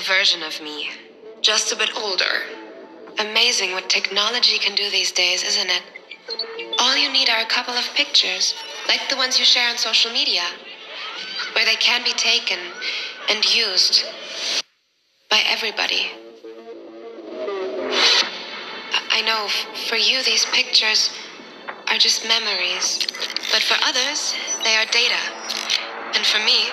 digital version of me, just a bit older. Amazing what technology can do these days, isn't it? All you need are a couple of pictures, like the ones you share on social media, where they can be taken and used by everybody. I know for you, these pictures are just memories, but for others, they are data. And for me,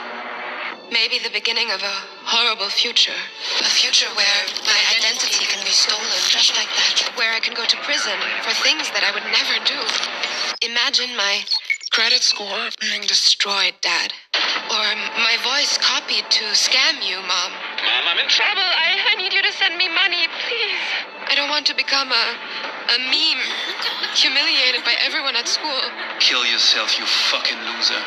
Maybe the beginning of a horrible future. A future where my identity can be stolen just like that. Where I can go to prison for things that I would never do. Imagine my credit score being destroyed, Dad. Or my voice copied to scam you, Mom. Mom, I'm in trouble. I, I need you to send me money, please. I don't want to become a, a meme, humiliated by everyone at school. Kill yourself, you fucking loser.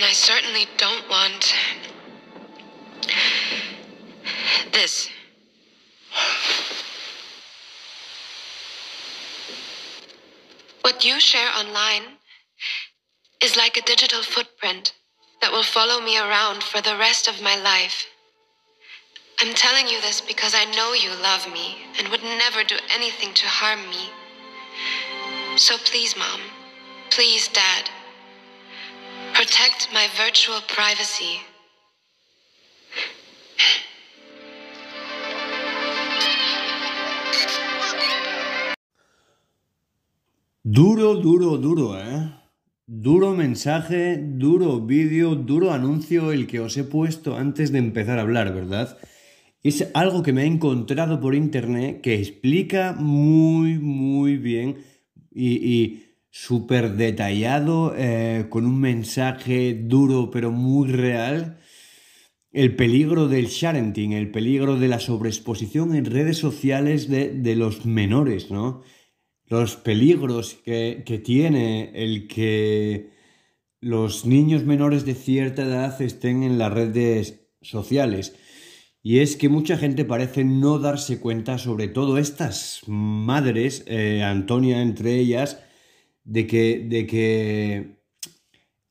And I certainly don't want this. What you share online is like a digital footprint that will follow me around for the rest of my life. I'm telling you this because I know you love me and would never do anything to harm me. So please, Mom. Please, Dad. Protect my virtual privacy. Duro, duro, duro, ¿eh? Duro mensaje, duro vídeo, duro anuncio el que os he puesto antes de empezar a hablar, ¿verdad? Es algo que me he encontrado por internet que explica muy, muy bien y, y súper detallado, eh, con un mensaje duro pero muy real. El peligro del sharenting, el peligro de la sobreexposición en redes sociales de, los menores, ¿no? Los peligros que, tiene el que los niños menores de cierta edad estén en las redes sociales. Y es que mucha gente parece no darse cuenta, sobre todo estas madres, eh, Antonia entre ellas, de que, de que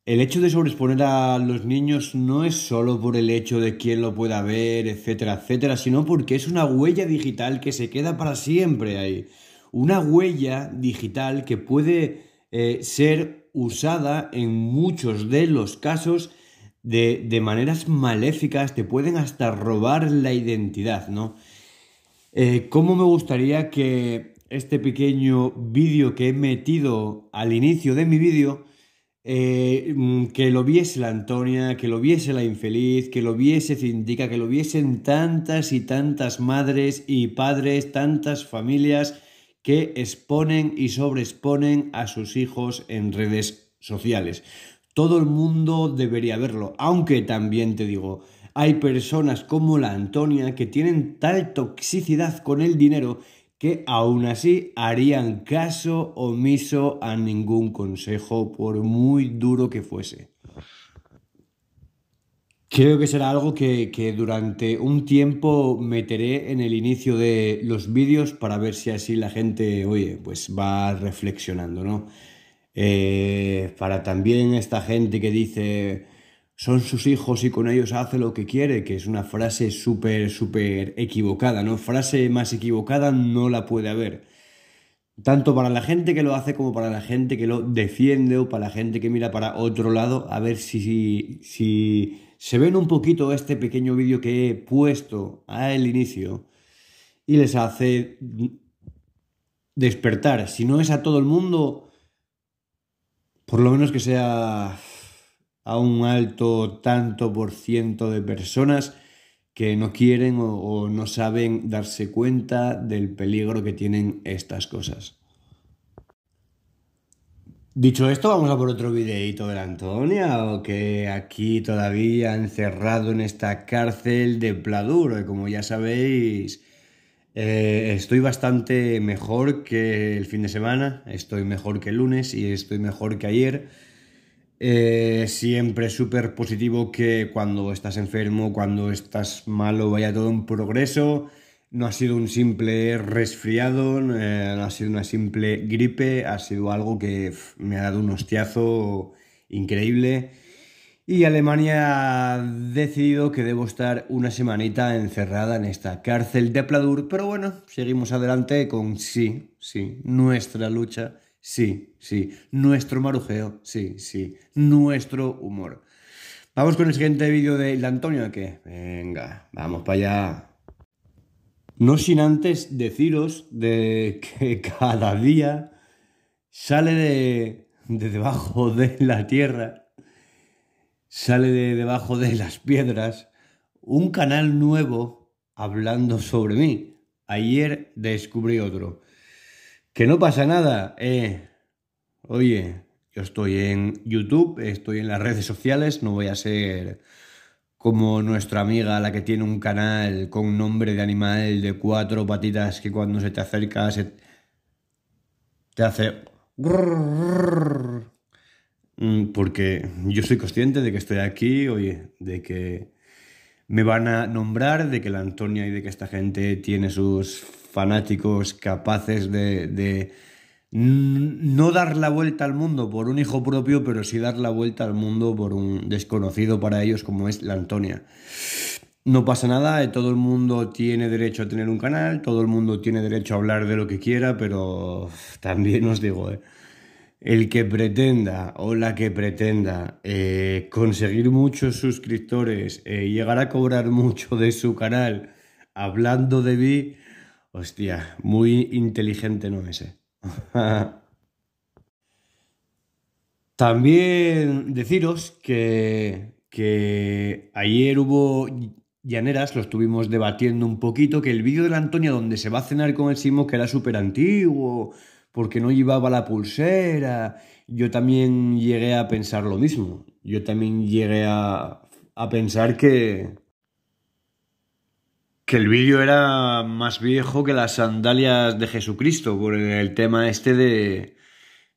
el hecho de sobreexponer a los niños no es solo por el hecho de quién lo pueda ver, etcétera, etcétera, sino porque es una huella digital que se queda para siempre ahí. Una huella digital que puede eh, ser usada en muchos de los casos de, maneras maléficas, te pueden hasta robar la identidad, ¿no? Eh, ¿Cómo me gustaría que, este pequeño vídeo que he metido al inicio de mi vídeo, eh, mm, que lo viese la Antonia, que lo viese la infeliz, que lo viese Cindica, que lo viesen tantas y tantas madres y padres, tantas familias que exponen y sobreexponen a sus hijos en redes sociales. Todo el mundo debería verlo, aunque también te digo, hay personas como la Antonia que tienen tal toxicidad con el dinero que aún así harían caso omiso a ningún consejo por muy duro que fuese. Creo que será algo que, durante un tiempo meteré en el inicio de los vídeos para ver si así la gente, oye, pues va reflexionando, ¿no? Eh, para también esta gente que dice, son sus hijos y con ellos hace lo que quiere, que es una frase súper, súper equivocada, ¿no? Frase más equivocada no la puede haber. Tanto para la gente que lo hace como para la gente que lo defiende o para la gente que mira para otro lado, a ver si, si, se ven un poquito este pequeño vídeo que he puesto al inicio y les hace despertar. Si no es a todo el mundo, por lo menos que sea a un alto tanto por ciento de personas que no quieren o, no saben darse cuenta del peligro que tienen estas cosas. Dicho esto, vamos a por otro videito de la Antonia, que aquí todavía encerrado en esta cárcel de Pladuro, como ya sabéis, eh, estoy bastante mejor que el fin de semana, estoy mejor que el lunes y estoy mejor que ayer. Eh, siempre súper positivo que cuando estás enfermo, cuando estás malo, vaya todo en progreso. No ha sido un simple resfriado, eh, no ha sido una simple gripe, ha sido algo que me ha dado un hostiazo increíble. Y Alemania ha decidido que debo estar una semanita encerrada en esta cárcel de Pladur, pero bueno, seguimos adelante con sí, sí, nuestra lucha sí, sí. Nuestro marujeo, sí, sí. Nuestro humor. Vamos con el siguiente vídeo de Antonio, que venga, vamos para allá. No sin antes deciros de que cada día sale de, de debajo de la tierra, sale de debajo de las piedras, un canal nuevo hablando sobre mí. Ayer descubrí otro. Que no pasa nada. Eh, oye, yo estoy en YouTube, estoy en las redes sociales, no voy a ser como nuestra amiga, la que tiene un canal con nombre de animal de cuatro patitas que cuando se te acerca se te hace... Mm, porque yo soy consciente de que estoy aquí, oye, de que me van a nombrar, de que la Antonia y de que esta gente tiene sus fanáticos capaces de, no dar la vuelta al mundo por un hijo propio, pero sí dar la vuelta al mundo por un desconocido para ellos como es la Antonia. No pasa nada, eh, todo el mundo tiene derecho a tener un canal, todo el mundo tiene derecho a hablar de lo que quiera, pero también os digo, eh, el que pretenda o la que pretenda eh, conseguir muchos suscriptores, llegar a cobrar mucho de su canal hablando de mí, Hostia, muy inteligente no ese. También deciros que, que ayer hubo llaneras, lo estuvimos debatiendo un poquito, que el vídeo de la Antonia donde se va a cenar con el Simo que era súper antiguo, porque no llevaba la pulsera, yo también llegué a pensar lo mismo, yo también llegué a pensar que, que el vídeo era más viejo que las sandalias de Jesucristo, por el tema este de,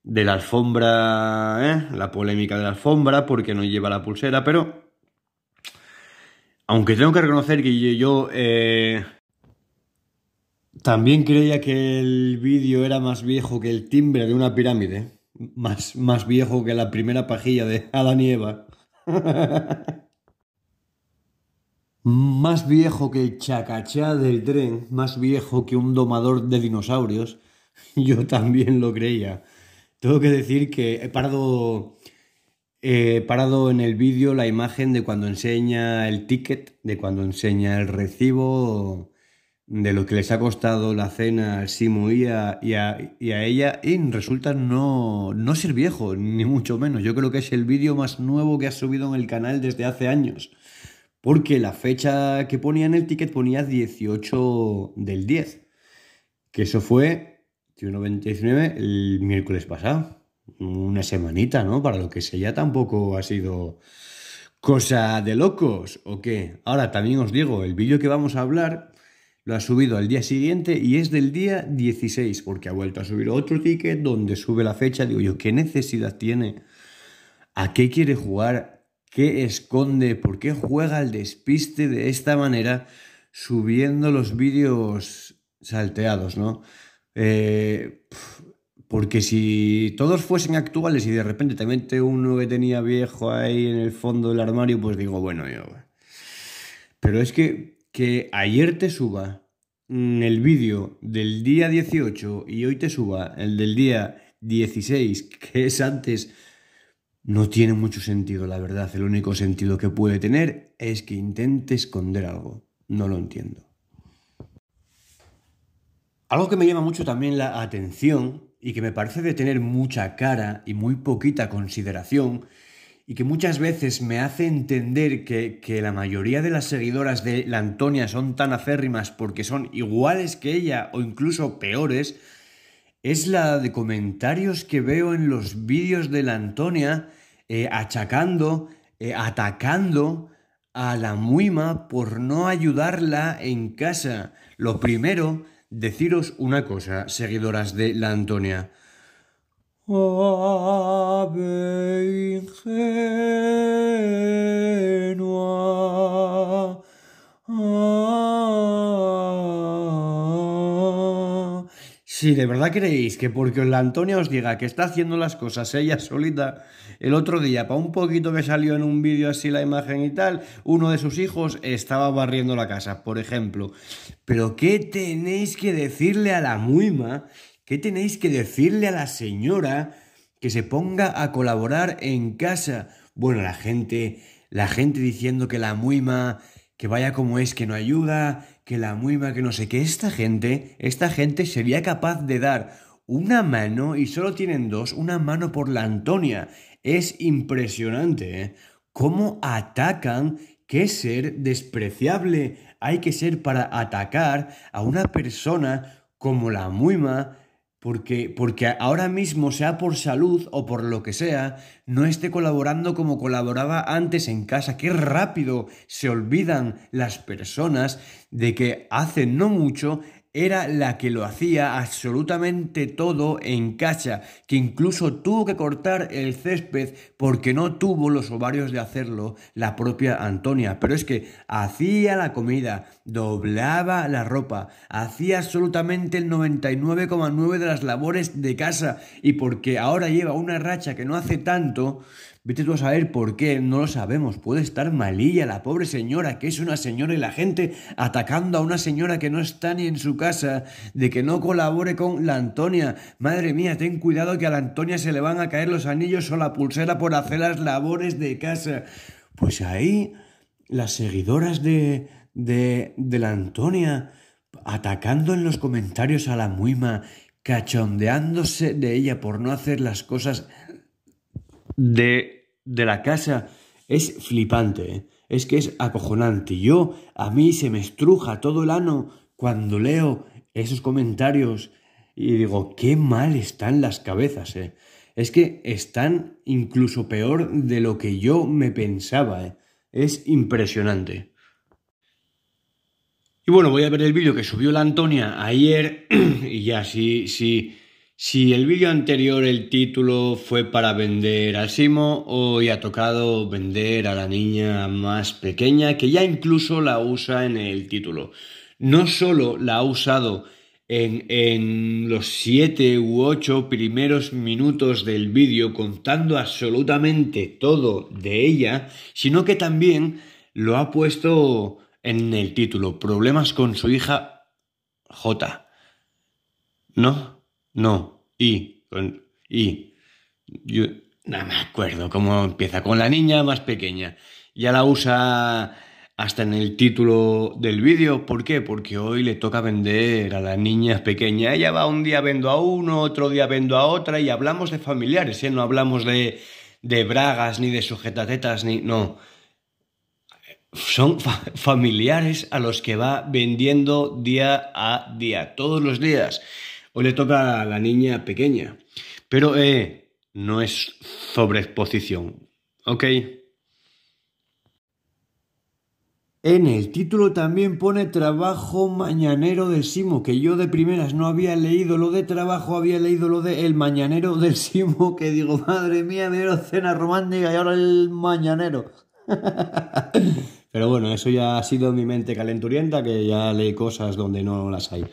la alfombra, ¿eh? la polémica de la alfombra, porque no lleva la pulsera, pero aunque tengo que reconocer que yo, eh, también creía que el vídeo era más viejo que el timbre de una pirámide, más, más viejo que la primera pajilla de Adán y Eva. Más viejo que el chacachá del tren, más viejo que un domador de dinosaurios, yo también lo creía. Tengo que decir que he parado, parado en el vídeo la imagen de cuando enseña el ticket, de cuando enseña el recibo, de lo que les ha costado la cena a y a, y y a ella, y resulta no, no ser viejo, ni mucho menos. Yo creo que es el vídeo más nuevo que ha subido en el canal desde hace años porque la fecha que ponía en el ticket ponía 18 del 10, que eso fue el miércoles pasado, una semanita, ¿no? Para lo que sé, ya tampoco ha sido cosa de locos, ¿o qué? Ahora también os digo, el vídeo que vamos a hablar lo ha subido al día siguiente y es del día 16, porque ha vuelto a subir otro ticket donde sube la fecha. Digo yo, ¿qué necesidad tiene? ¿A qué quiere jugar? ¿Qué esconde? ¿Por qué juega al despiste de esta manera subiendo los vídeos salteados, no? Eh, porque si todos fuesen actuales y de repente te mete uno que tenía viejo ahí en el fondo del armario, pues digo, bueno, yo... Pero es que, que ayer te suba mm, el vídeo del día 18 y hoy te suba el del día 16, que es antes no tiene mucho sentido, la verdad. El único sentido que puede tener es que intente esconder algo. No lo entiendo. Algo que me llama mucho también la atención y que me parece de tener mucha cara y muy poquita consideración y que muchas veces me hace entender que, la mayoría de las seguidoras de la Antonia son tan acérrimas porque son iguales que ella o incluso peores, es la de comentarios que veo en los vídeos de la Antonia eh, achacando, eh, atacando a la Muima por no ayudarla en casa. Lo primero, deciros una cosa, seguidoras de la Antonia. Ah, si de verdad creéis que porque la Antonia os diga que está haciendo las cosas ella solita, el otro día, para un poquito que salió en un vídeo así la imagen y tal, uno de sus hijos estaba barriendo la casa, por ejemplo. Pero ¿qué tenéis que decirle a la muima? ¿Qué tenéis que decirle a la señora que se ponga a colaborar en casa? Bueno, la gente, la gente diciendo que la muima, que vaya como es, que no ayuda, que la muima, que no sé qué. Esta gente, esta gente sería capaz de dar una mano y solo tienen dos, una mano por la Antonia. Es impresionante ¿eh? cómo atacan. Qué ser despreciable hay que ser para atacar a una persona como la Muima porque, ahora mismo, sea por salud o por lo que sea, no esté colaborando como colaboraba antes en casa. Qué rápido se olvidan las personas de que hace no mucho era la que lo hacía absolutamente todo en casa, que incluso tuvo que cortar el césped porque no tuvo los ovarios de hacerlo la propia Antonia. Pero es que hacía la comida, doblaba la ropa, hacía absolutamente el 99,9 de las labores de casa y porque ahora lleva una racha que no hace tanto, Vete tú a saber por qué, no lo sabemos. Puede estar malilla la pobre señora, que es una señora y la gente atacando a una señora que no está ni en su casa, de que no colabore con la Antonia. Madre mía, ten cuidado que a la Antonia se le van a caer los anillos o la pulsera por hacer las labores de casa. Pues ahí las seguidoras de, de, de la Antonia atacando en los comentarios a la Muima, cachondeándose de ella por no hacer las cosas de, de la casa es flipante, ¿eh? es que es acojonante. Yo, a mí se me estruja todo el ano cuando leo esos comentarios y digo, qué mal están las cabezas, ¿eh? Es que están incluso peor de lo que yo me pensaba, ¿eh? Es impresionante. Y bueno, voy a ver el vídeo que subió la Antonia ayer y ya, si, si, si el vídeo anterior el título fue para vender a Simo, hoy ha tocado vender a la niña más pequeña que ya incluso la usa en el título. No solo la ha usado en, en los 7 u 8 primeros minutos del vídeo contando absolutamente todo de ella, sino que también lo ha puesto en el título, problemas con su hija J. ¿No? No, y, y. Yo no me acuerdo cómo empieza. Con la niña más pequeña. Ya la usa hasta en el título del vídeo. ¿Por qué? Porque hoy le toca vender a la niña pequeña, Ella va un día vendo a uno, otro día vendo a otra y hablamos de familiares, ¿eh? No hablamos de, de bragas, ni de sujetatetas, ni... No. Son familiares a los que va vendiendo día a día, todos los días. Hoy le toca a la niña pequeña. Pero eh, no es sobreexposición. ¿Ok? En el título también pone Trabajo Mañanero del Simo, que yo de primeras no había leído lo de trabajo, había leído lo de El Mañanero del Simo, que digo, madre mía, me dieron cena romántica y ahora el Mañanero. Pero bueno, eso ya ha sido mi mente calenturienta, que ya leí cosas donde no las hay.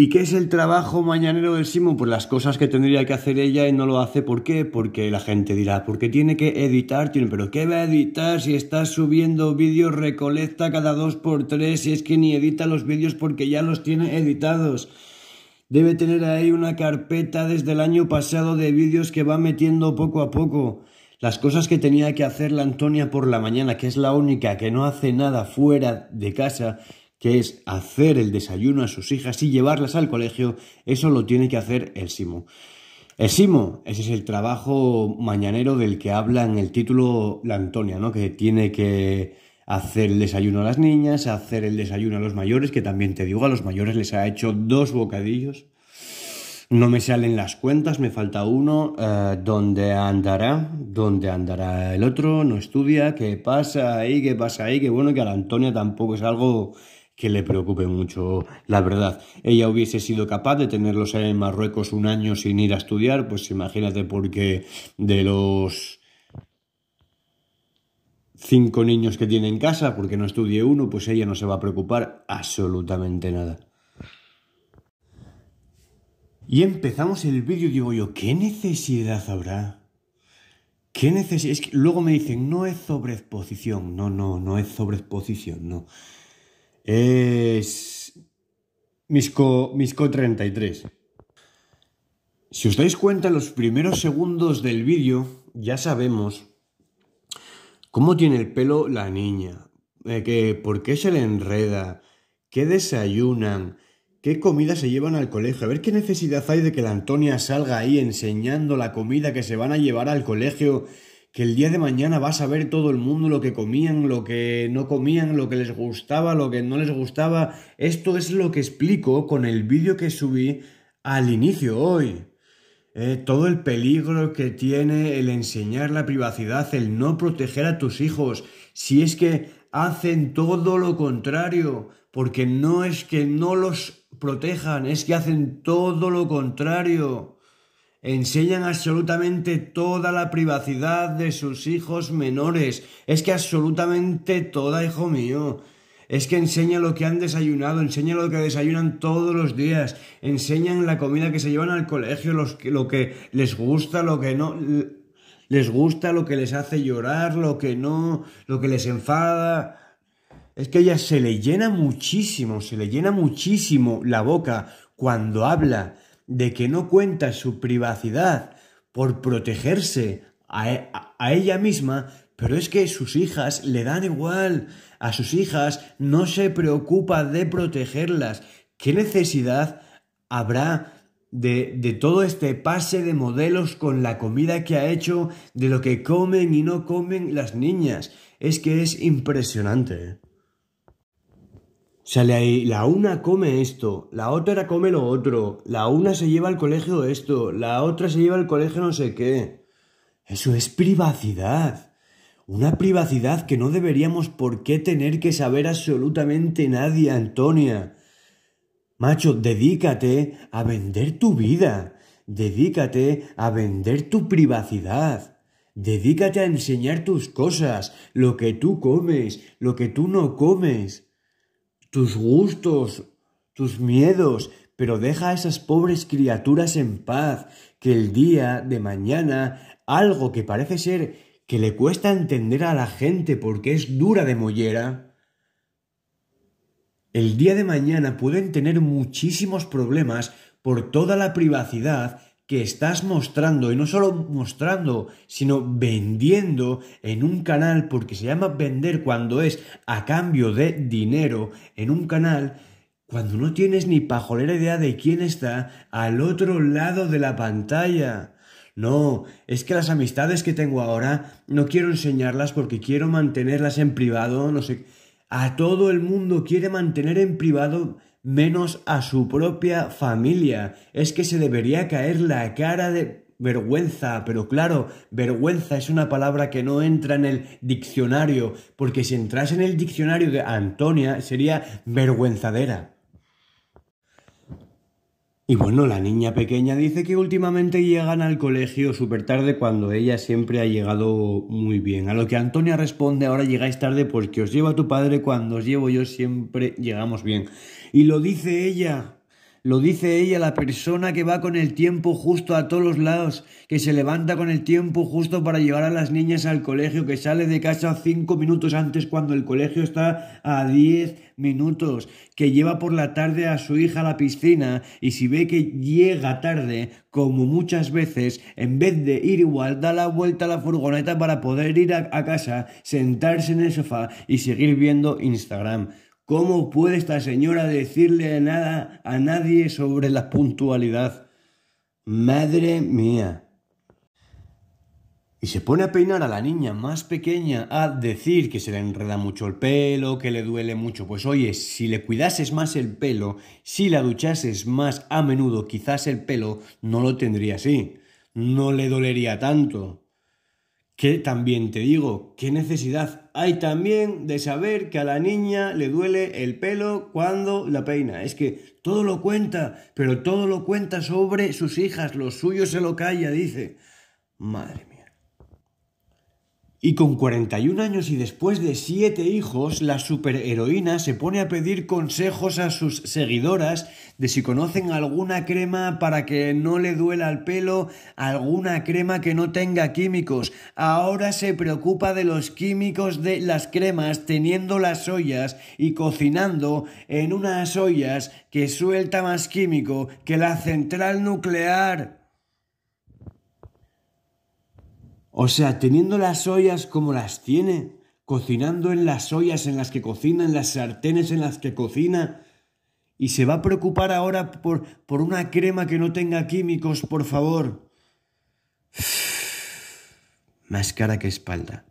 ¿Y qué es el trabajo mañanero de Simón? Pues las cosas que tendría que hacer ella y no lo hace. ¿Por qué? Porque la gente dirá, porque tiene que editar, tiene, pero ¿qué va a editar si está subiendo vídeos, recolecta cada dos por tres, y es que ni edita los vídeos porque ya los tiene editados? Debe tener ahí una carpeta desde el año pasado de vídeos que va metiendo poco a poco. Las cosas que tenía que hacer la Antonia por la mañana, que es la única que no hace nada fuera de casa, que es hacer el desayuno a sus hijas y llevarlas al colegio, eso lo tiene que hacer el Simo. El Simo, ese es el trabajo mañanero del que habla en el título la Antonia, ¿no? Que tiene que hacer el desayuno a las niñas, hacer el desayuno a los mayores, que también te digo, a los mayores les ha hecho dos bocadillos. No me salen las cuentas, me falta uno. Eh, ¿Dónde andará? ¿Dónde andará el otro? No estudia. ¿Qué pasa ahí? ¿Qué pasa ahí? Que bueno que a la Antonia tampoco es algo que le preocupe mucho la verdad. Ella hubiese sido capaz de tenerlos en Marruecos un año sin ir a estudiar, pues imagínate porque de los cinco niños que tiene en casa, porque no estudie uno, pues ella no se va a preocupar absolutamente nada. Y empezamos el vídeo, digo yo, ¿qué necesidad habrá? ¿Qué necesidad? Es luego me dicen, no es sobreexposición. No, no, no es sobreexposición, no. Es Misco, Misco 33. Si os dais cuenta, los primeros segundos del vídeo ya sabemos cómo tiene el pelo la niña, eh, que, por qué se le enreda, qué desayunan, qué comida se llevan al colegio. A ver qué necesidad hay de que la Antonia salga ahí enseñando la comida que se van a llevar al colegio que el día de mañana vas a ver todo el mundo lo que comían, lo que no comían, lo que les gustaba, lo que no les gustaba. Esto es lo que explico con el vídeo que subí al inicio hoy. Eh, todo el peligro que tiene el enseñar la privacidad, el no proteger a tus hijos, si es que hacen todo lo contrario, porque no es que no los protejan, es que hacen todo lo contrario enseñan absolutamente toda la privacidad de sus hijos menores. Es que absolutamente toda, hijo mío. Es que enseña lo que han desayunado, enseña lo que desayunan todos los días, enseñan la comida que se llevan al colegio, lo que les gusta, lo que no les gusta, lo que les hace llorar, lo que no, lo que les enfada. Es que ella se le llena muchísimo, se le llena muchísimo la boca cuando habla de que no cuenta su privacidad por protegerse e, a, ella misma, pero es que sus hijas le dan igual, a sus hijas no se preocupa de protegerlas. ¿Qué necesidad habrá de, de, todo este pase de modelos con la comida que ha hecho, de lo que comen y no comen las niñas. Es que es impresionante. ¿eh? ahí, la una come esto, la otra come lo otro, la una se lleva al colegio esto, la otra se lleva al colegio no sé qué. Eso es privacidad. Una privacidad que no deberíamos por qué tener que saber absolutamente nadie, Antonia. Macho, dedícate a vender tu vida. Dedícate a vender tu privacidad. Dedícate a enseñar tus cosas, lo que tú comes, lo que tú no comes tus gustos, tus miedos, pero deja a esas pobres criaturas en paz, que el día de mañana algo que parece ser que le cuesta entender a la gente porque es dura de mollera, el día de mañana pueden tener muchísimos problemas por toda la privacidad que estás mostrando, y no solo mostrando, sino vendiendo en un canal, porque se llama vender cuando es a cambio de dinero en un canal, cuando no tienes ni pajolera idea de quién está al otro lado de la pantalla. No, es que las amistades que tengo ahora no quiero enseñarlas porque quiero mantenerlas en privado, no sé. A todo el mundo quiere mantener en privado menos a su propia familia. Es que se debería caer la cara de vergüenza, pero claro, vergüenza es una palabra que no entra en el diccionario, porque si entrase en el diccionario de Antonia sería vergüenzadera. Y bueno, la niña pequeña dice que últimamente llegan al colegio súper tarde cuando ella siempre ha llegado muy bien. A lo que Antonia responde, ahora llegáis tarde porque os lleva tu padre cuando os llevo yo siempre llegamos bien. Y lo dice ella, lo dice ella, la persona que va con el tiempo justo a todos los lados, que se levanta con el tiempo justo para llevar a las niñas al colegio, que sale de casa cinco minutos antes cuando el colegio está a diez minutos, que lleva por la tarde a su hija a la piscina y si ve que llega tarde, como muchas veces, en vez de ir igual, da la vuelta a la furgoneta para poder ir a, a casa, sentarse en el sofá y seguir viendo Instagram. ¿Cómo puede esta señora decirle nada a nadie sobre la puntualidad? Madre mía. Y se pone a peinar a la niña más pequeña, a decir que se le enreda mucho el pelo, que le duele mucho. Pues oye, si le cuidases más el pelo, si la duchases más a menudo, quizás el pelo no lo tendría así, no le dolería tanto. Que también te digo, qué necesidad hay también de saber que a la niña le duele el pelo cuando la peina. Es que todo lo cuenta, pero todo lo cuenta sobre sus hijas, lo suyo se lo calla, dice. Madre y con 41 años y después de 7 hijos, la superheroína se pone a pedir consejos a sus seguidoras de si conocen alguna crema para que no le duela el pelo, alguna crema que no tenga químicos. Ahora se preocupa de los químicos de las cremas teniendo las ollas y cocinando en unas ollas que suelta más químico que la central nuclear. O sea, teniendo las ollas como las tiene, cocinando en las ollas en las que cocina, en las sartenes en las que cocina, y se va a preocupar ahora por, por una crema que no tenga químicos, por favor. Más cara que espalda.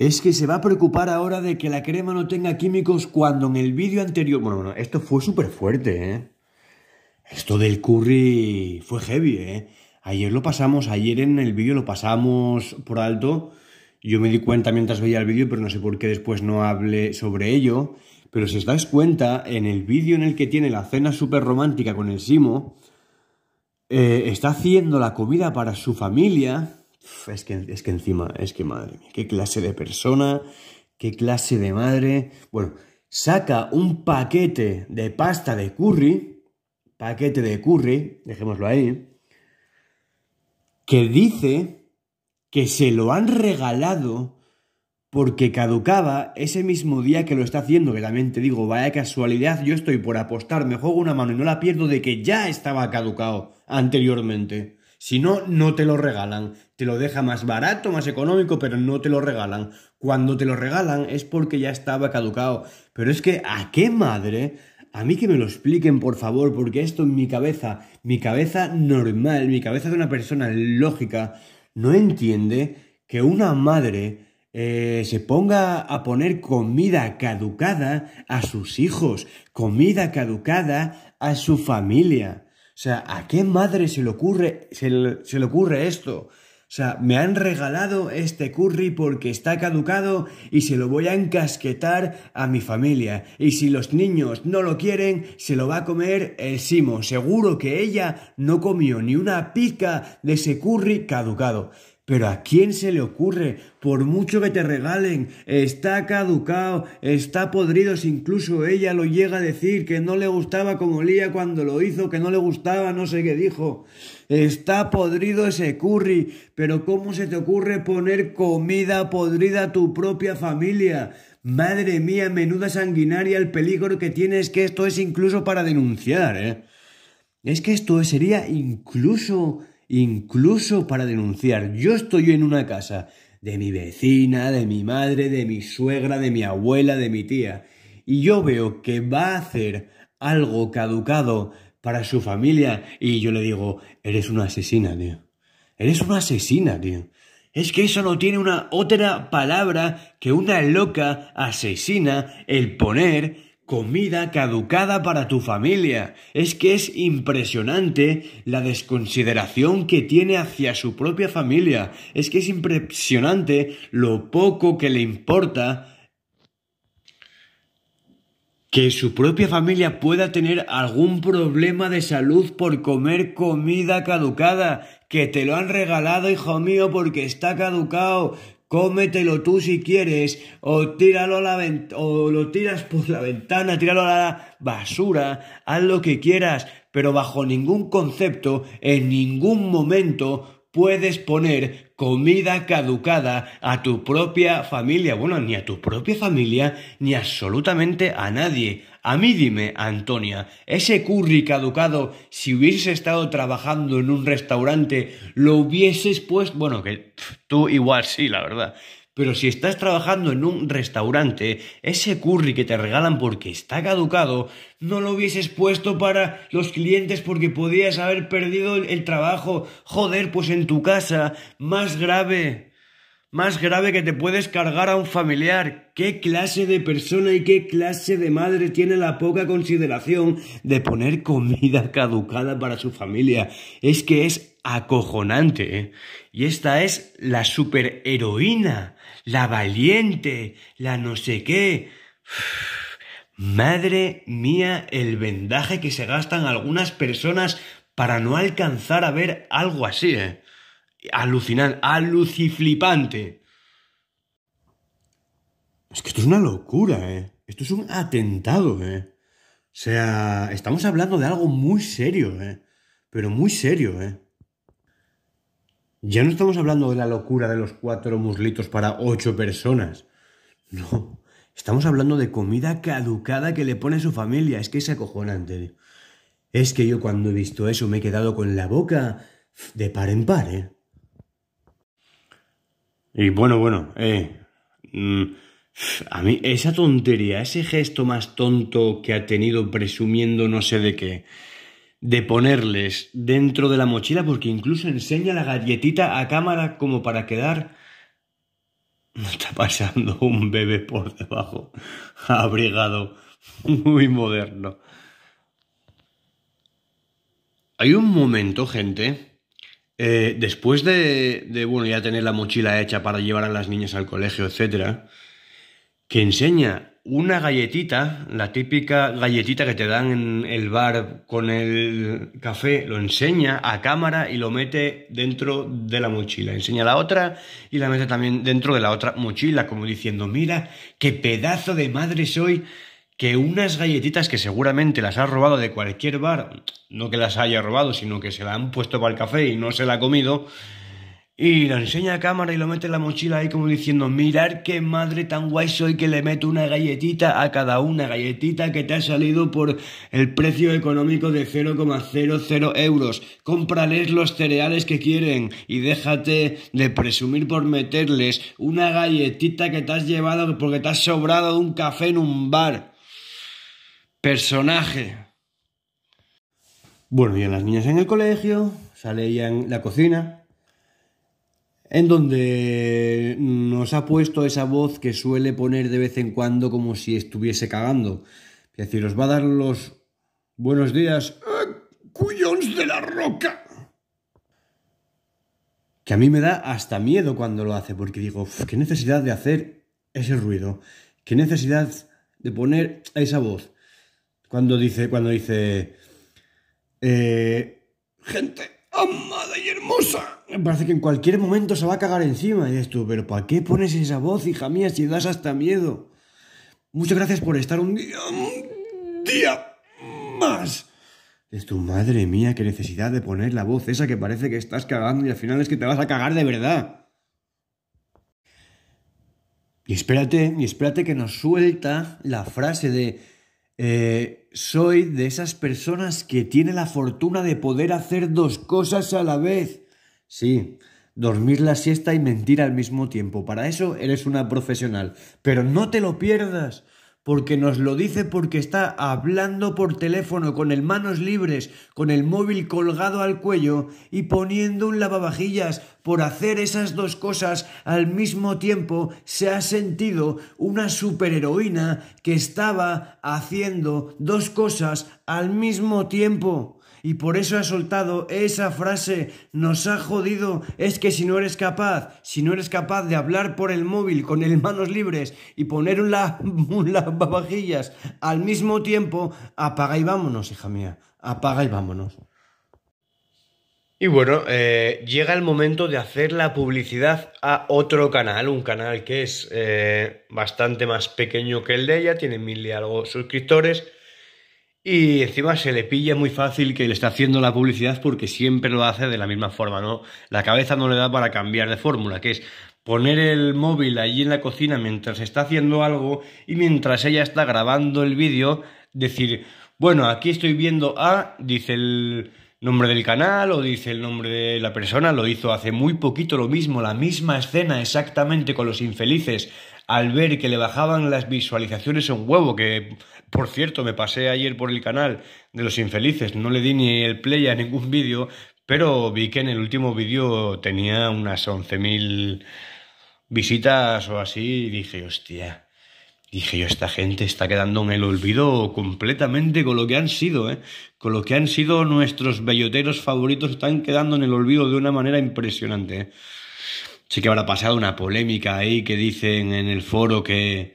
Es que se va a preocupar ahora de que la crema no tenga químicos cuando en el vídeo anterior... Bueno, bueno, esto fue súper fuerte, ¿eh? Esto del curry fue heavy, ¿eh? Ayer lo pasamos, ayer en el vídeo lo pasamos por alto. Yo me di cuenta mientras veía el vídeo, pero no sé por qué después no hablé sobre ello. Pero si os dais cuenta, en el vídeo en el que tiene la cena súper romántica con el Simo, eh, está haciendo la comida para su familia. es, que, es que encima, es que madre mía, qué clase de persona, qué clase de madre. Bueno, saca un paquete de pasta de curry, paquete de curry, dejémoslo ahí, que dice que se lo han regalado porque caducaba ese mismo día que lo está haciendo, que también te digo, vaya casualidad, yo estoy por apostar, me juego una mano y no la pierdo de que ya estaba caducado anteriormente. Si no, no te lo regalan. Te lo deja más barato, más económico, pero no te lo regalan. Cuando te lo regalan es porque ya estaba caducado. Pero es que, ¿a qué madre a mí que me lo expliquen, por favor, porque esto en mi cabeza, mi cabeza normal, mi cabeza de una persona lógica, no entiende que una madre eh, se ponga a poner comida caducada a sus hijos, comida caducada a su familia. O sea, ¿a qué madre se le ocurre, se le ocurre esto? sea, me han regalado este curry porque está caducado y se lo voy a encasquetar a mi familia. Y si los niños no lo quieren, se lo va a comer el Simo. Seguro que ella no comió ni una pica de ese curry caducado. Pero ¿a quién se le ocurre, por mucho que te regalen, está caducado, está podrido, si incluso ella lo llega a decir, que no le gustaba como Lía cuando lo hizo, que no le gustaba, no sé qué dijo. Está podrido ese curry, pero ¿cómo se te ocurre poner comida podrida a tu propia familia? Madre mía, menuda sanguinaria el peligro que tienes, que esto es incluso para denunciar, ¿eh? Es que esto sería incluso incluso para denunciar. Yo estoy en una casa de mi vecina, de mi madre, de mi suegra, de mi abuela, de mi tía, y yo veo que va a hacer algo caducado para su familia, y yo le digo, eres una asesina, tío. Eres una asesina, tío. Es que eso no tiene una otra palabra que una loca asesina el poner Comida caducada para tu familia. Es que es impresionante la desconsideración que tiene hacia su propia familia. Es que es impresionante lo poco que le importa que su propia familia pueda tener algún problema de salud por comer comida caducada. Que te lo han regalado, hijo mío, porque está caducado cómetelo tú si quieres, o tíralo a la o lo tiras por la ventana, tíralo a la basura, haz lo que quieras, pero bajo ningún concepto, en ningún momento puedes poner comida caducada a tu propia familia, bueno, ni a tu propia familia, ni absolutamente a nadie. A mí dime, Antonia, ese curry caducado, si hubieses estado trabajando en un restaurante, lo hubieses puesto... Bueno, que tú igual sí, la verdad. Pero si estás trabajando en un restaurante, ese curry que te regalan porque está caducado, no lo hubieses puesto para los clientes porque podías haber perdido el trabajo. Joder, pues en tu casa, más grave más grave que te puedes cargar a un familiar. ¿Qué clase de persona y qué clase de madre tiene la poca consideración de poner comida caducada para su familia? Es que es acojonante. ¿eh? Y esta es la superheroína, la valiente, la no sé qué. Madre mía, el vendaje que se gastan algunas personas para no alcanzar a ver algo así. ¿eh? alucinante, aluciflipante. Es que esto es una locura, ¿eh? Esto es un atentado, ¿eh? O sea, estamos hablando de algo muy serio, ¿eh? Pero muy serio, ¿eh? Ya no estamos hablando de la locura de los cuatro muslitos para ocho personas. No, estamos hablando de comida caducada que le pone su familia. Es que es acojonante. Es que yo cuando he visto eso me he quedado con la boca de par en par, ¿eh? Y bueno, bueno, eh. Mm, a mí, esa tontería, ese gesto más tonto que ha tenido presumiendo no sé de qué, de ponerles dentro de la mochila, porque incluso enseña la galletita a cámara como para quedar. No está pasando un bebé por debajo, abrigado, muy moderno. Hay un momento, gente, eh, después de, de, bueno, ya tener la mochila hecha para llevar a las niñas al colegio, etcétera, que enseña una galletita, la típica galletita que te dan en el bar con el café, lo enseña a cámara y lo mete dentro de la mochila. Enseña la otra y la mete también dentro de la otra mochila, como diciendo, mira, qué pedazo de madre soy que unas galletitas que seguramente las ha robado de cualquier bar, no que las haya robado, sino que se la han puesto para el café y no se la ha comido, y la enseña a cámara y lo mete en la mochila ahí como diciendo, mirar qué madre tan guay soy que le meto una galletita a cada una galletita que te ha salido por el precio económico de 0,00 euros. Cómprales los cereales que quieren y déjate de presumir por meterles una galletita que te has llevado porque te has sobrado de un café en un bar personaje. Bueno, y las niñas en el colegio, sale ya en la cocina, en donde nos ha puesto esa voz que suele poner de vez en cuando como si estuviese cagando. Es decir, os va a dar los buenos días, ¡ah, cuyons de la roca. Que a mí me da hasta miedo cuando lo hace, porque digo, qué necesidad de hacer ese ruido, qué necesidad de poner esa voz. Cuando dice, cuando dice, eh, gente amada y hermosa, me parece que en cualquier momento se va a cagar encima. Y dices tú, pero ¿para qué pones esa voz, hija mía, si das hasta miedo? Muchas gracias por estar un día, un día más. Es tu madre mía, qué necesidad de poner la voz esa que parece que estás cagando y al final es que te vas a cagar de verdad. Y espérate, y espérate que nos suelta la frase de eh, soy de esas personas que tiene la fortuna de poder hacer dos cosas a la vez. Sí, dormir la siesta y mentir al mismo tiempo. Para eso eres una profesional. Pero no te lo pierdas porque nos lo dice porque está hablando por teléfono con el manos libres, con el móvil colgado al cuello y poniendo un lavavajillas. Por hacer esas dos cosas al mismo tiempo se ha sentido una superheroína que estaba haciendo dos cosas al mismo tiempo. Y por eso ha soltado esa frase, nos ha jodido, es que si no eres capaz, si no eres capaz de hablar por el móvil con el manos libres y poner un, la, al mismo tiempo, apaga y vámonos, hija mía, apaga y vámonos. Y bueno, eh, llega el momento de hacer la publicidad a otro canal, un canal que es eh, bastante más pequeño que el de ella, tiene mil y algo suscriptores, y encima se le pilla muy fácil que le está haciendo la publicidad porque siempre lo hace de la misma forma, ¿no? La cabeza no le da para cambiar de fórmula, que es poner el móvil allí en la cocina mientras está haciendo algo y mientras ella está grabando el vídeo, decir, bueno, aquí estoy viendo a, dice el nombre del canal o dice el nombre de la persona, lo hizo hace muy poquito lo mismo, la misma escena exactamente con los infelices al ver que le bajaban las visualizaciones un huevo, que por cierto me pasé ayer por el canal de los infelices, no le di ni el play a ningún vídeo, pero vi que en el último vídeo tenía unas 11.000 visitas o así y dije, hostia. Dije yo, esta gente está quedando en el olvido completamente con lo que han sido, ¿eh? Con lo que han sido nuestros belloteros favoritos están quedando en el olvido de una manera impresionante. ¿eh? Sé que habrá pasado una polémica ahí que dicen en el foro que,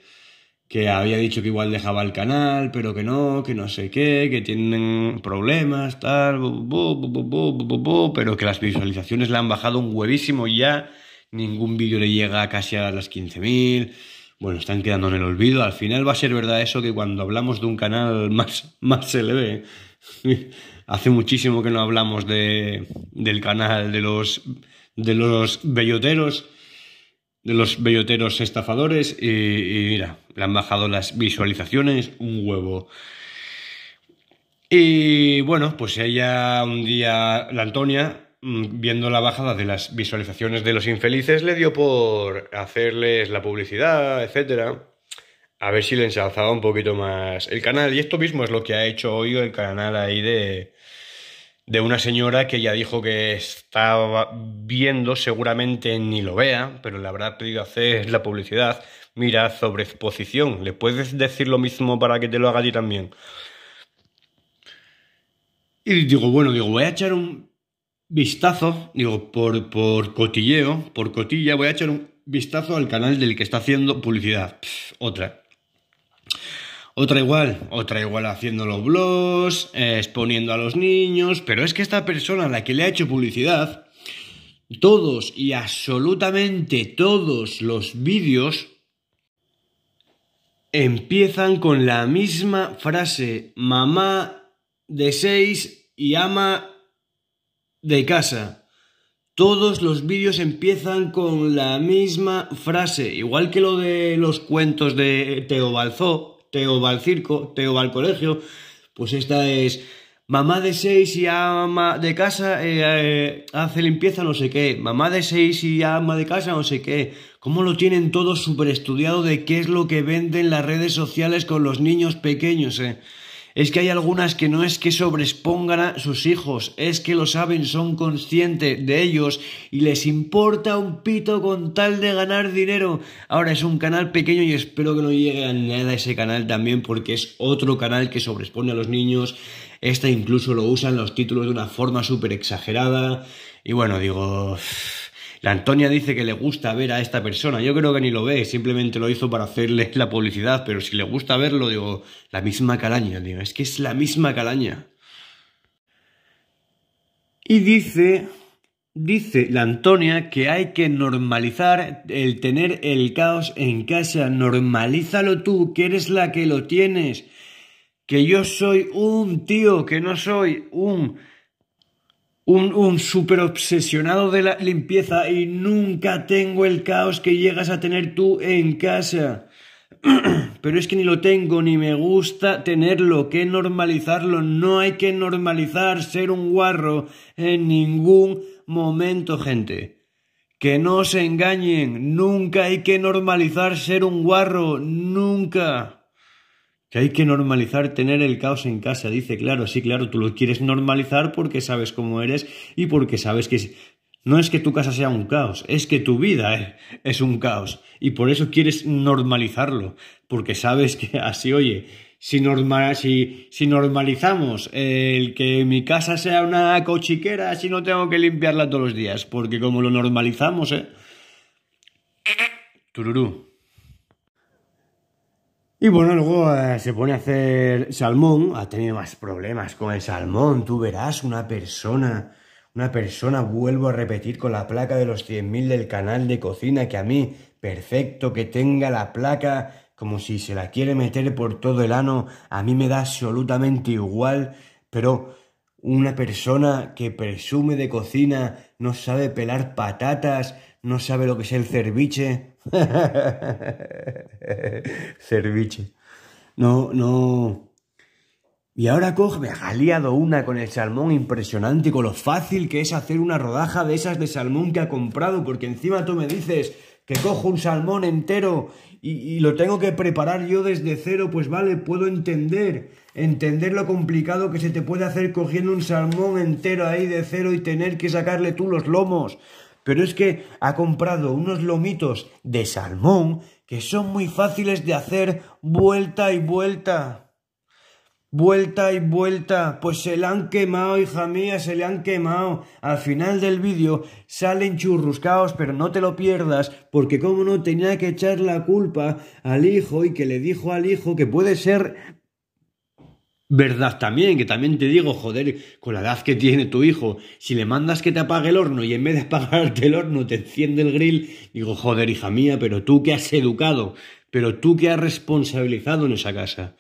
que había dicho que igual dejaba el canal, pero que no, que no sé qué, que tienen problemas, tal, pero que las visualizaciones le han bajado un huevísimo ya, ningún vídeo le llega casi a las 15.000 bueno, están quedando en el olvido. Al final va a ser verdad eso que cuando hablamos de un canal más, más se le ve. Hace muchísimo que no hablamos de, del canal de los de los belloteros, de los belloteros estafadores y, mira, le han bajado las visualizaciones un huevo. Y bueno, pues ella un día, la Antonia, mm, viendo la bajada de las visualizaciones de los infelices, le dio por hacerles la publicidad, etcétera, a ver si le ensalzaba un poquito más el canal. Y esto mismo es lo que ha hecho hoy el canal ahí de, de una señora que ya dijo que estaba viendo, seguramente ni lo vea, pero le habrá pedido hacer la publicidad. Mira, sobre exposición, ¿le puedes decir lo mismo para que te lo haga a ti también? Y digo, bueno, digo, voy a echar un vistazo, digo, por, por cotilleo, por cotilla, voy a echar un vistazo al canal del que está haciendo publicidad. otra. Otra igual, otra igual haciendo los blogs, eh, exponiendo a los niños, pero es que esta persona a la que le ha hecho publicidad, todos y absolutamente todos los vídeos empiezan con la misma frase, mamá de seis y ama de casa. Todos los vídeos empiezan con la misma frase, igual que lo de los cuentos de Teo Balzó, Teo va al circo, Teo va al colegio. Pues esta es mamá de seis y ama de casa eh, eh, hace limpieza no sé qué, mamá de seis y ama de casa no sé qué. ¿Cómo lo tienen todo súper estudiado de qué es lo que venden las redes sociales con los niños pequeños? Eh? Es que hay algunas que no es que sobrespongan a sus hijos, es que lo saben, son conscientes de ellos y les importa un pito con tal de ganar dinero. Ahora es un canal pequeño y espero que no llegue a nada ese canal también porque es otro canal que sobrespone a los niños. Esta incluso lo usan los títulos de una forma súper exagerada. Y bueno, digo... La Antonia dice que le gusta ver a esta persona. Yo creo que ni lo ve, simplemente lo hizo para hacerle la publicidad, pero si le gusta verlo, digo, la misma calaña, digo, es que es la misma calaña. Y dice, dice la Antonia que hay que normalizar el tener el caos en casa. Normalízalo tú, que eres la que lo tienes. Que yo soy un tío, que no soy un un, un súper obsesionado de la limpieza y nunca tengo el caos que llegas a tener tú en casa. Pero es que ni lo tengo, ni me gusta tenerlo, que normalizarlo, no hay que normalizar ser un guarro en ningún momento, gente. Que no se engañen, nunca hay que normalizar ser un guarro, nunca. Que hay que normalizar tener el caos en casa. Dice, claro, sí, claro, tú lo quieres normalizar porque sabes cómo eres y porque sabes que no es que tu casa sea un caos, es que tu vida eh, es un caos. Y por eso quieres normalizarlo, porque sabes que así, oye, si, si, si, normalizamos el que mi casa sea una cochiquera, así no tengo que limpiarla todos los días, porque como lo normalizamos, ¿eh? Tururú. Y bueno, luego eh, se pone a hacer salmón, ha tenido más problemas con el salmón, tú verás una persona, una persona, vuelvo a repetir, con la placa de los 100.000 del canal de cocina, que a mí, perfecto, que tenga la placa como si se la quiere meter por todo el ano, a mí me da absolutamente igual, pero una persona que presume de cocina, no sabe pelar patatas, no sabe lo que es el cerviche. cerviche. No, no. Y ahora coge, me ha liado una con el salmón impresionante y con lo fácil que es hacer una rodaja de esas de salmón que ha comprado, porque encima tú me dices que cojo un salmón entero y, y lo tengo que preparar yo desde cero, pues vale, puedo entender, entender lo complicado que se te puede hacer cogiendo un salmón entero ahí de cero y tener que sacarle tú los lomos pero es que ha comprado unos lomitos de salmón que son muy fáciles de hacer vuelta y vuelta. Vuelta y vuelta, pues se le han quemado, hija mía, se le han quemado. Al final del vídeo salen churruscaos, pero no te lo pierdas, porque como no tenía que echar la culpa al hijo y que le dijo al hijo que puede ser verdad también, que también te digo, joder, con la edad que tiene tu hijo, si le mandas que te apague el horno y en vez de apagarte el horno te enciende el grill, digo, joder, hija mía, pero tú que has educado, pero tú que has responsabilizado en esa casa.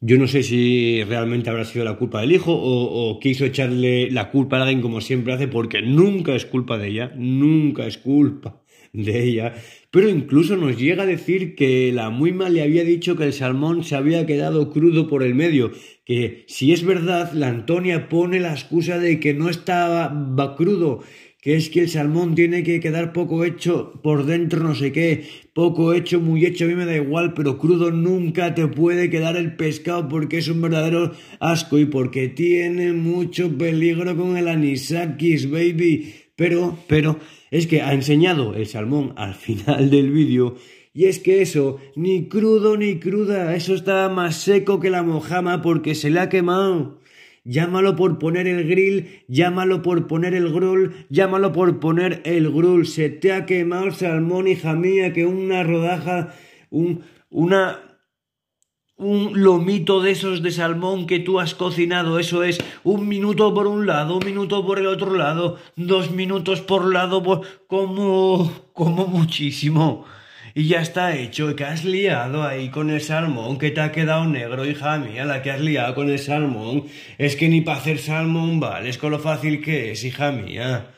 Yo no sé si realmente habrá sido la culpa del hijo o, quiso echarle la culpa a alguien como siempre hace, porque nunca es culpa de ella, nunca es culpa de ella pero incluso nos llega a decir que la muima le había dicho que el salmón se había quedado crudo por el medio, que si es verdad, la Antonia pone la excusa de que no estaba crudo, que es que el salmón tiene que quedar poco hecho por dentro, no sé qué, poco hecho, muy hecho, a mí me da igual, pero crudo nunca te puede quedar el pescado porque es un verdadero asco y porque tiene mucho peligro con el anisakis, baby. Pero, pero, es que ha enseñado el salmón al final del vídeo y es que eso, ni crudo ni cruda, eso está más seco que la mojama porque se le ha quemado. Llámalo por poner el grill, llámalo por poner el grul, llámalo por poner el grul. Se te ha quemado el salmón, hija mía, que una rodaja, un, una un lomito de esos de salmón que tú has cocinado, eso es un minuto por un lado, un minuto por el otro lado, dos minutos por lado, como, como muchísimo. Y ya está hecho, que has liado ahí con el salmón, que te ha quedado negro, hija mía, la que has liado con el salmón. Es que ni para hacer salmón vale es con lo fácil que es, hija mía.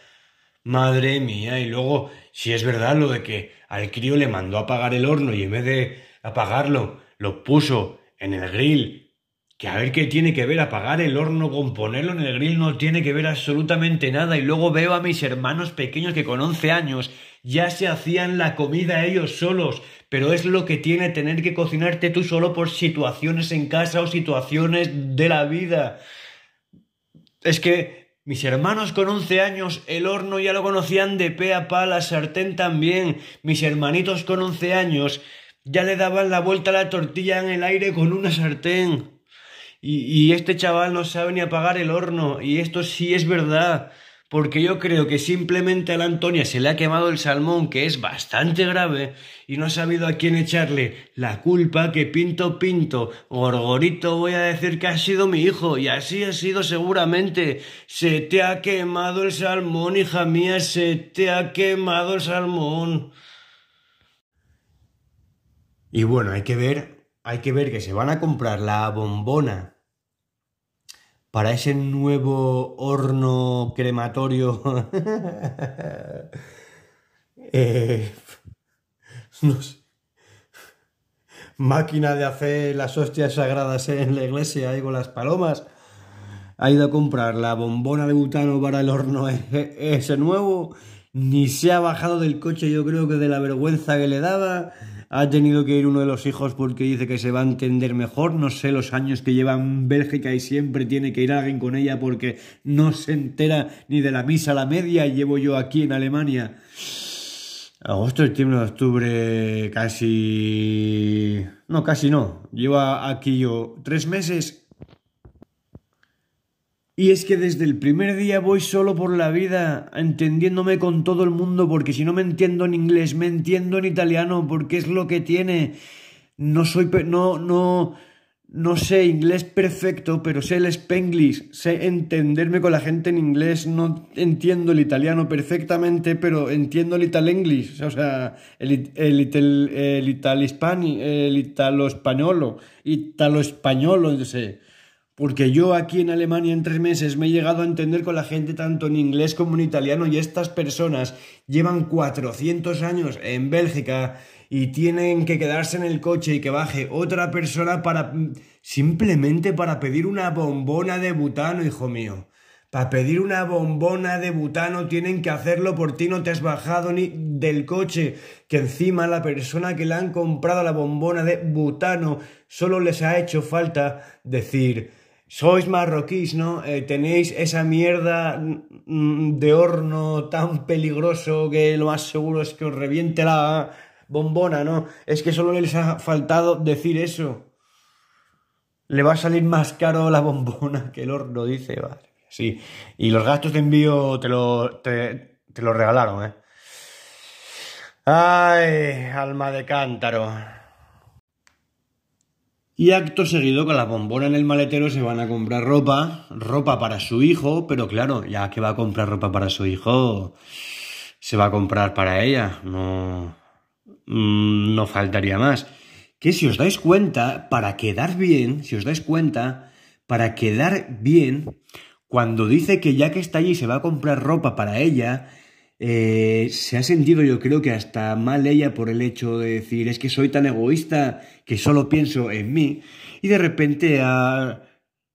Madre mía, y luego, si es verdad lo de que al crío le mandó a apagar el horno y en vez de apagarlo, lo puso en el grill, que a ver qué tiene que ver apagar el horno con ponerlo en el grill no tiene que ver absolutamente nada y luego veo a mis hermanos pequeños que con 11 años ya se hacían la comida ellos solos, pero es lo que tiene tener que cocinarte tú solo por situaciones en casa o situaciones de la vida. Es que mis hermanos con 11 años el horno ya lo conocían de pe a pa, la sartén también. Mis hermanitos con 11 años ya le daban la vuelta a la tortilla en el aire con una sartén. Y, este chaval no sabe ni apagar el horno. Y esto sí es verdad. Porque yo creo que simplemente a la Antonia se le ha quemado el salmón, que es bastante grave, y no ha sabido a quién echarle la culpa que Pinto Pinto, Gorgorito, voy a decir que ha sido mi hijo, y así ha sido seguramente. Se te ha quemado el salmón, hija mía, se te ha quemado el salmón. Y bueno, hay que ver, hay que ver que se van a comprar la bombona para ese nuevo horno crematorio. Eh, no sé. Máquina de hacer las hostias sagradas en la iglesia ahí con las palomas. Ha ido a comprar la bombona de butano para el horno e-, e-, ese nuevo. Ni se ha bajado del coche, yo creo que de la vergüenza que le daba ha tenido que ir uno de los hijos porque dice que se va a entender mejor, no sé los años que lleva en Bélgica y siempre tiene que ir alguien con ella porque no se entera ni de la misa a la media, llevo yo aquí en Alemania. Agosto, de octubre, casi... No, casi no. Lleva aquí yo tres meses y es que desde el primer día voy solo por la vida, entendiéndome con todo el mundo, porque si no me entiendo en inglés, me entiendo en italiano, porque es lo que tiene. No soy, no, no, no sé inglés perfecto, pero sé el spenglish, sé entenderme con la gente en inglés, no entiendo el italiano perfectamente, pero entiendo el italenglish, o sea, el, el, el, el italo-españolo, italo-españolo, no sé. Porque yo aquí en Alemania en tres meses me he llegado a entender con la gente tanto en inglés como en italiano y estas personas llevan 400 años en Bélgica y tienen que quedarse en el coche y que baje otra persona para mm, simplemente para pedir una bombona de butano, hijo mío. Para pedir una bombona de butano tienen que hacerlo por ti, no te has bajado ni del coche. Que encima la persona que le han comprado la bombona de butano solo les ha hecho falta decir sois marroquíes, ¿no? Eh, tenéis esa mierda mm, mm, de horno tan peligroso que lo más seguro es que os reviente la bombona, ¿no? Es que solo les ha faltado decir eso. Le va a salir más caro la bombona que el horno, dice, Sí, y los gastos de envío te lo, te, te lo regalaron, ¿eh? Ay, alma de cántaro. Y acto seguido, con la bombona en el maletero, se van a comprar ropa, ropa para su hijo, pero claro, ya que va a comprar ropa para su hijo, se va a comprar para ella, no, mm, no faltaría más. Que si os dais cuenta, para quedar bien, si os dais cuenta, para quedar bien, cuando dice que ya que está allí se va a comprar ropa para ella, eh, se ha sentido yo creo que hasta mal ella por el hecho de decir es que soy tan egoísta que solo pienso en mí y de repente ha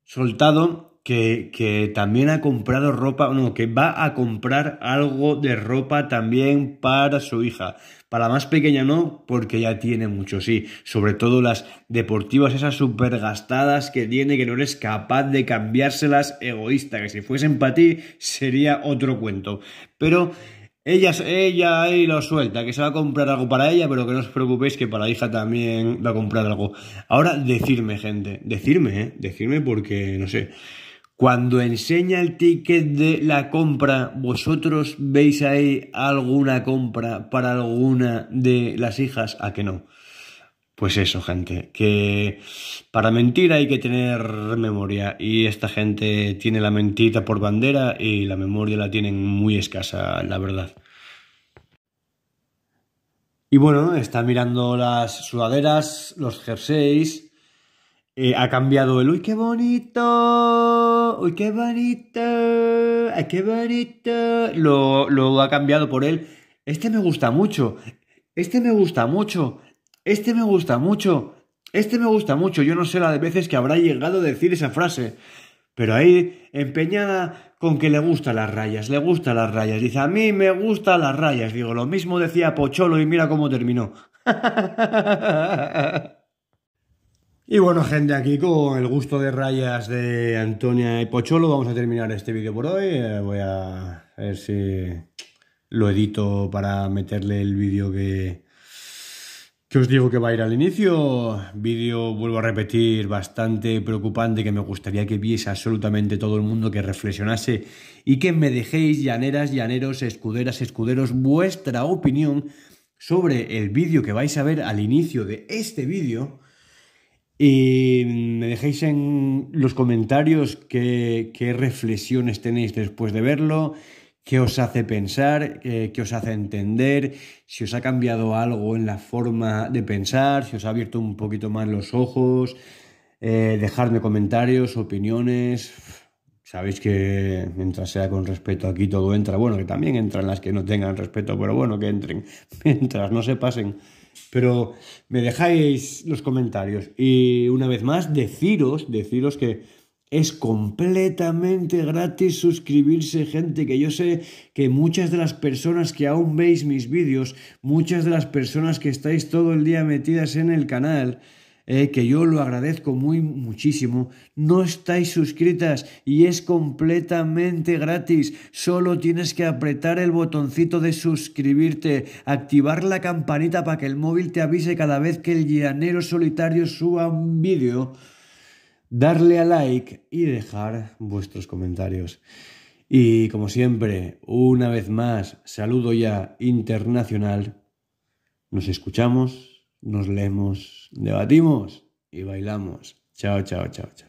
soltado que, que también ha comprado ropa, no, que va a comprar algo de ropa también para su hija. Para la más pequeña no, porque ya tiene mucho, sí. Sobre todo las deportivas, esas super gastadas que tiene, que no eres capaz de cambiárselas egoísta, que si fuesen para ti sería otro cuento. Pero ella, ella ahí lo suelta, que se va a comprar algo para ella, pero que no os preocupéis que para la hija también va a comprar algo. Ahora, decirme, gente, decirme, ¿eh? Decirme porque, no sé, cuando enseña el ticket de la compra, ¿vosotros veis ahí alguna compra para alguna de las hijas? ¿A que no? Pues eso, gente, que para mentir hay que tener memoria y esta gente tiene la mentita por bandera y la memoria la tienen muy escasa, la verdad. Y bueno, está mirando las sudaderas, los jerseys, eh, ha cambiado el ¡Uy, qué bonito! ¡Uy, qué bonito! ¡Ay, qué bonito! Lo, lo ha cambiado por él. Este me gusta mucho. Este me gusta mucho. Este me gusta mucho. Este me gusta mucho. Yo no sé la de veces que habrá llegado a decir esa frase. Pero ahí empeñada con que le gustan las rayas, le gustan las rayas. Dice, a mí me gustan las rayas. Digo, lo mismo decía Pocholo y mira cómo terminó. y bueno, gente, aquí con el gusto de rayas de Antonia y Pocholo vamos a terminar este vídeo por hoy. Eh, voy a ver si lo edito para meterle el vídeo que que os digo que va a ir al inicio? Vídeo, vuelvo a repetir, bastante preocupante que me gustaría que viese absolutamente todo el mundo, que reflexionase y que me dejéis, llaneras, llaneros, escuderas, escuderos, vuestra opinión sobre el vídeo que vais a ver al inicio de este vídeo. Y me dejéis en los comentarios qué, qué reflexiones tenéis después de verlo qué os hace pensar, eh, qué os hace entender, si os ha cambiado algo en la forma de pensar, si os ha abierto un poquito más los ojos, eh, dejarme dejadme comentarios, opiniones. Sabéis que mientras sea con respeto aquí todo entra, bueno, que también entran las que no tengan respeto, pero bueno, que entren, mientras no se pasen. Pero me dejáis los comentarios y una vez más deciros, deciros que es completamente gratis suscribirse, gente, que yo sé que muchas de las personas que aún veis mis vídeos, muchas de las personas que estáis todo el día metidas en el canal, eh, que yo lo agradezco muy muchísimo, no estáis suscritas y es completamente gratis. Solo tienes que apretar el botoncito de suscribirte, activar la campanita para que el móvil te avise cada vez que el llanero solitario suba un vídeo darle a like y dejar vuestros comentarios. Y como siempre, una vez más, saludo ya internacional. Nos escuchamos, nos leemos, debatimos y bailamos. Chao, chao, chao, chao.